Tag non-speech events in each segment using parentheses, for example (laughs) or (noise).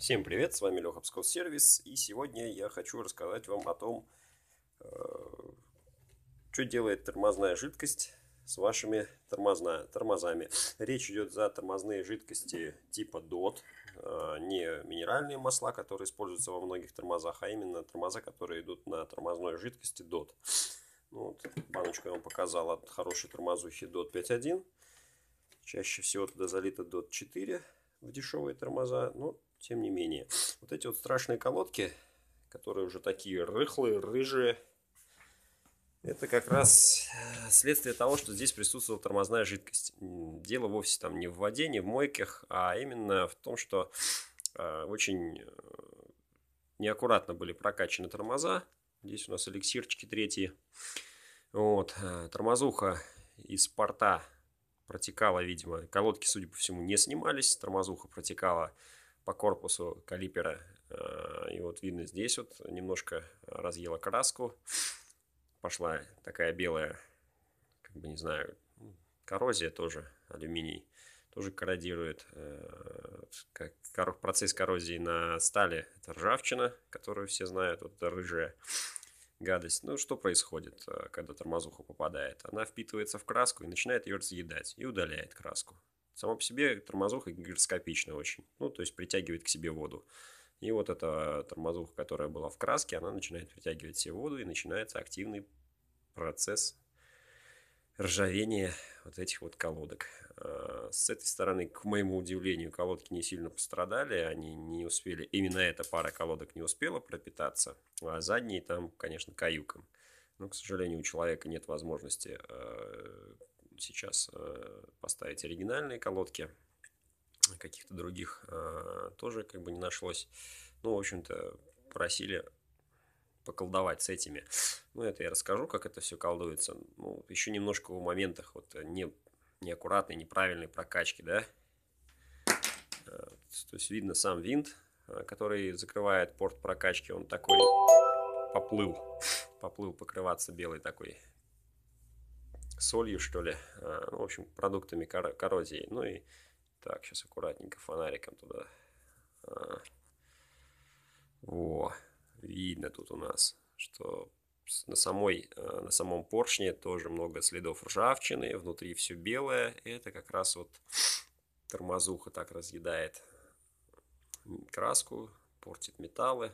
Всем привет, с вами Леха Псков Сервис, и сегодня я хочу рассказать вам о том, э, что делает тормозная жидкость с вашими тормозна, тормозами. Речь идет за тормозные жидкости типа DOT, э, не минеральные масла, которые используются во многих тормозах, а именно тормоза, которые идут на тормозной жидкости DOT. Ну, вот, баночку я вам показал от хорошей тормозухи DOT 5.1. Чаще всего туда залито DOT 4 в дешевые тормоза. Ну, тем не менее. Вот эти вот страшные колодки, которые уже такие рыхлые, рыжие, это как раз э, следствие того, что здесь присутствовала тормозная жидкость. Дело вовсе там не в воде, не в мойках, а именно в том, что э, очень э, неаккуратно были прокачаны тормоза. Здесь у нас эликсирчики третьи. Вот, тормозуха из порта протекала, видимо. Колодки, судя по всему, не снимались. Тормозуха протекала по корпусу калипера. Э, и вот видно здесь вот немножко разъела краску. Пошла такая белая, как бы не знаю, коррозия тоже, алюминий тоже корродирует. Э, как процесс коррозии на стали – это ржавчина, которую все знают, вот это рыжая гадость. Ну, что происходит, э, когда тормозуха попадает? Она впитывается в краску и начинает ее разъедать, и удаляет краску. Само по себе тормозуха гигроскопична очень, ну, то есть притягивает к себе воду. И вот эта тормозуха, которая была в краске, она начинает притягивать себе воду и начинается активный процесс ржавения вот этих вот колодок. А, с этой стороны, к моему удивлению, колодки не сильно пострадали, они не успели, именно эта пара колодок не успела пропитаться, а задние там, конечно, каюком. Но, к сожалению, у человека нет возможности а, сейчас э, поставить оригинальные колодки, каких-то других э, тоже как бы не нашлось. Ну, в общем-то, просили поколдовать с этими. Ну, это я расскажу, как это все колдуется. Ну, еще немножко в моментах вот э, не, неаккуратной, неправильной прокачки, да. То есть видно сам винт, который закрывает порт прокачки, он такой поплыл, (laughs) поплыл покрываться белый такой солью, что ли, э, ну, в общем, продуктами кор- коррозии. Ну и так, сейчас аккуратненько фонариком туда. Э. Во, видно тут у нас, что на, самой, э, на самом поршне тоже много следов ржавчины, внутри все белое. Это как раз вот тормозуха так разъедает краску, портит металлы.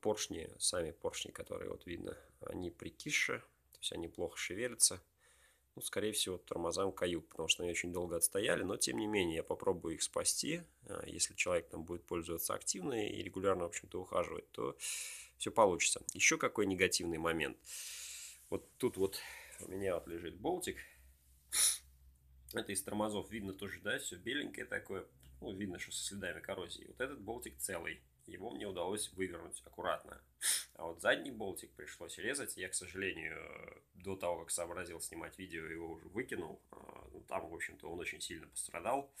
Поршни, сами поршни, которые вот видно, они прикиши, то есть они плохо шевелятся. Ну, скорее всего, тормозам каюк, потому что они очень долго отстояли. Но, тем не менее, я попробую их спасти. А, если человек там будет пользоваться активно и регулярно, в общем-то, ухаживать, то все получится. Еще какой негативный момент. Вот тут вот у меня вот лежит болтик. Это из тормозов видно тоже, да, все беленькое такое. Ну, видно, что со следами коррозии. Вот этот болтик целый его мне удалось вывернуть аккуратно. А вот задний болтик пришлось резать. Я, к сожалению, до того, как сообразил снимать видео, его уже выкинул. А, ну, там, в общем-то, он очень сильно пострадал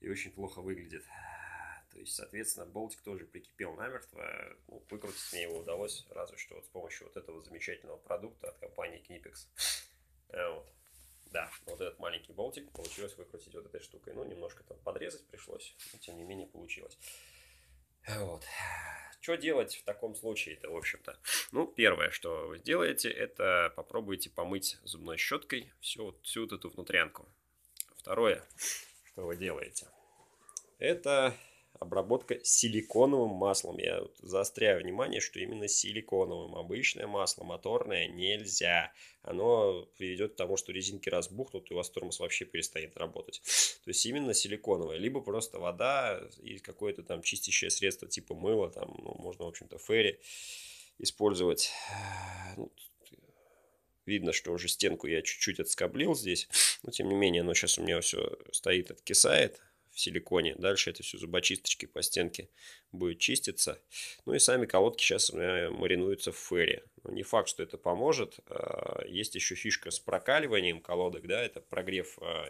и очень плохо выглядит. То есть, соответственно, болтик тоже прикипел намертво. Ну, выкрутить мне его удалось, разве что вот с помощью вот этого замечательного продукта от компании Knipex. Э, вот. Да, вот этот маленький болтик получилось выкрутить вот этой штукой. Ну, немножко там подрезать пришлось. Ну, вот. Что делать в таком случае-то, в общем-то? Ну, первое, что вы сделаете, это попробуйте помыть зубной щеткой всю, всю вот эту внутрянку. Второе, что вы делаете, это обработка силиконовым маслом. Я вот заостряю внимание, что именно силиконовым. Обычное масло моторное нельзя. Оно приведет к тому, что резинки разбухнут, и у вас тормоз вообще перестанет работать. То есть именно силиконовое. Либо просто вода и какое-то там чистящее средство типа мыла, там, ну, можно, в общем-то, ферри использовать. Ну, Видно, что уже стенку я чуть-чуть отскоблил здесь, но тем не менее, оно сейчас у меня все стоит, откисает в силиконе. Дальше это все зубочисточки по стенке будет чиститься. Ну и сами колодки сейчас маринуются в фэре. Но ну, не факт, что это поможет. А, есть еще фишка с прокаливанием колодок, да, это прогрев а,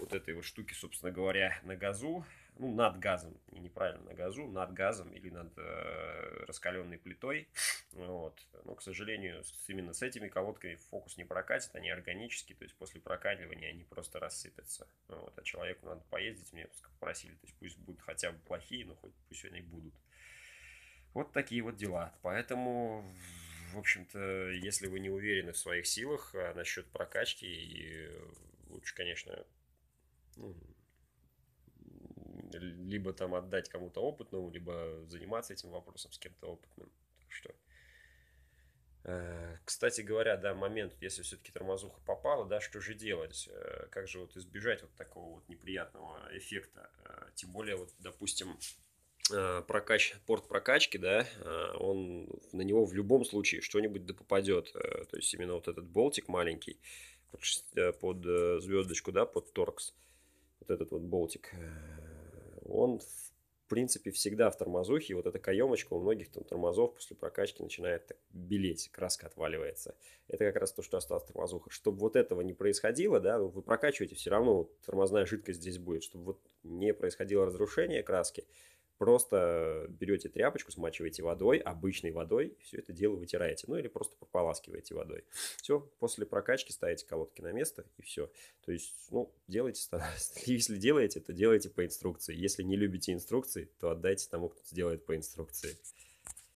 вот этой вот штуки, собственно говоря, на газу, ну, над газом, неправильно, на газу, над газом или над э, раскаленной плитой, вот. Но, к сожалению, с, именно с этими колодками фокус не прокатит, они органические, то есть после прокаливания они просто рассыпятся, вот. А человеку надо поездить, мне попросили, то есть пусть будут хотя бы плохие, но хоть пусть они будут. Вот такие вот дела. Поэтому в общем-то, если вы не уверены в своих силах а, насчет прокачки, лучше, конечно, ну, либо там отдать кому-то опытному, либо заниматься этим вопросом с кем-то опытным. Так что, э, кстати говоря, да, момент, если все-таки тормозуха попала, да, что же делать? Э, как же вот избежать вот такого вот неприятного эффекта? Э, тем более, вот, допустим, прокач, порт прокачки, да, он на него в любом случае что-нибудь да попадет. То есть именно вот этот болтик маленький под, под звездочку, да, под торкс, вот этот вот болтик, э, он в принципе всегда в тормозухе, вот эта каемочка у многих там тормозов после прокачки начинает так белеть, краска отваливается. Это как раз то, что осталось тормозуха. Чтобы вот этого не происходило, да, ну, вы прокачиваете, все равно вот тормозная жидкость здесь будет, чтобы вот не происходило разрушение краски, Просто берете тряпочку, смачиваете водой, обычной водой, все это дело вытираете. Ну или просто прополаскиваете водой. Все, после прокачки ставите колодки на место и все. То есть, ну, делайте, (laughs) если делаете, то делайте по инструкции. Если не любите инструкции, то отдайте тому, кто сделает по инструкции.